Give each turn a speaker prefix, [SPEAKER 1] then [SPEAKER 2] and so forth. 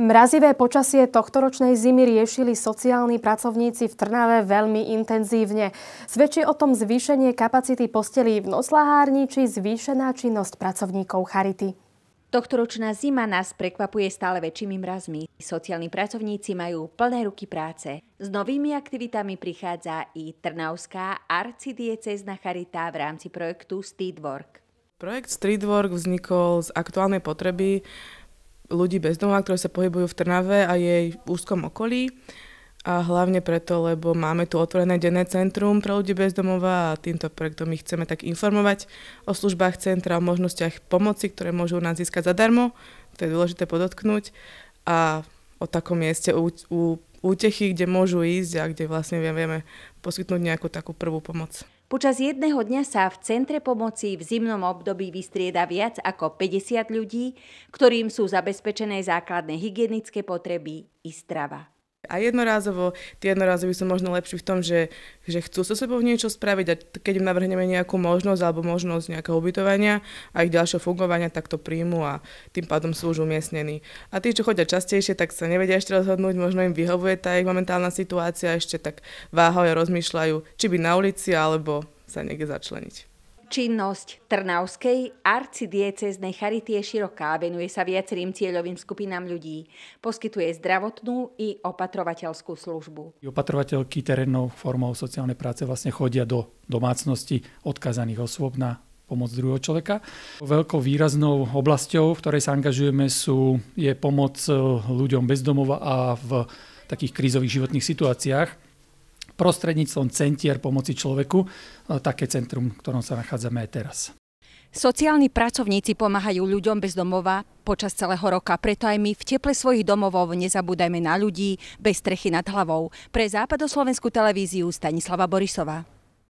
[SPEAKER 1] Mrazivé počasie tohtoročnej zimy riešili sociálni pracovníci v Trnave veľmi intenzívne. Svedčí o tom zvýšenie kapacity postelí v noslahárni či zvýšená činnosť pracovníkov Charity.
[SPEAKER 2] Tohtoročná zima nás prekvapuje stále väčšími mrazmi. Sociálni pracovníci majú plné ruky práce. S novými aktivitami prichádza i Trnavská arcidiecezna Charita v rámci projektu Streetwork.
[SPEAKER 1] Projekt Streetwork vznikol z aktuálnej potreby ľudí bez domova, ktorí sa pohybujú v Trnave a jej úzkom okolí. A hlavne preto, lebo máme tu otvorené denné centrum pre ľudí bez domova a týmto projektom ich chceme tak informovať o službách centra, o možnostiach pomoci, ktoré môžu nás získať zadarmo, to je dôležité podotknúť, a o takom mieste u, u útechy, kde môžu ísť a kde vlastne vieme poskytnúť nejakú takú prvú pomoc.
[SPEAKER 2] Počas jedného dňa sa v centre pomoci v zimnom období vystrieda viac ako 50 ľudí, ktorým sú zabezpečené základné hygienické potreby i strava
[SPEAKER 1] aj jednorázovo. Tie jednorázovy sú možno lepší v tom, že, že chcú so sebou niečo spraviť a keď im navrhneme nejakú možnosť alebo možnosť nejakého ubytovania a ich ďalšieho fungovania, tak to príjmu a tým pádom sú už umiestnení. A tí, čo chodia častejšie, tak sa nevedia ešte rozhodnúť, možno im vyhovuje tá ich momentálna situácia, ešte tak váhajú a rozmýšľajú, či by na ulici alebo sa niekde začleniť.
[SPEAKER 2] Činnosť Trnavskej arcidieceznej charity je široká, venuje sa viacerým cieľovým skupinám ľudí. Poskytuje zdravotnú i opatrovateľskú službu.
[SPEAKER 3] Opatrovateľky terénnou formou sociálnej práce vlastne chodia do domácnosti odkazaných osôb na pomoc druhého človeka. Veľkou výraznou oblasťou, v ktorej sa angažujeme, sú, je pomoc e, ľuďom bez a v takých krízových životných situáciách prostredníctvom centier pomoci človeku, e, také centrum, v ktorom sa nachádzame aj teraz.
[SPEAKER 2] Sociálni pracovníci pomáhajú ľuďom bez domova počas celého roka, preto aj my v teple svojich domovov nezabúdajme na ľudí bez strechy nad hlavou. Pre Západoslovenskú televíziu Stanislava Borisová.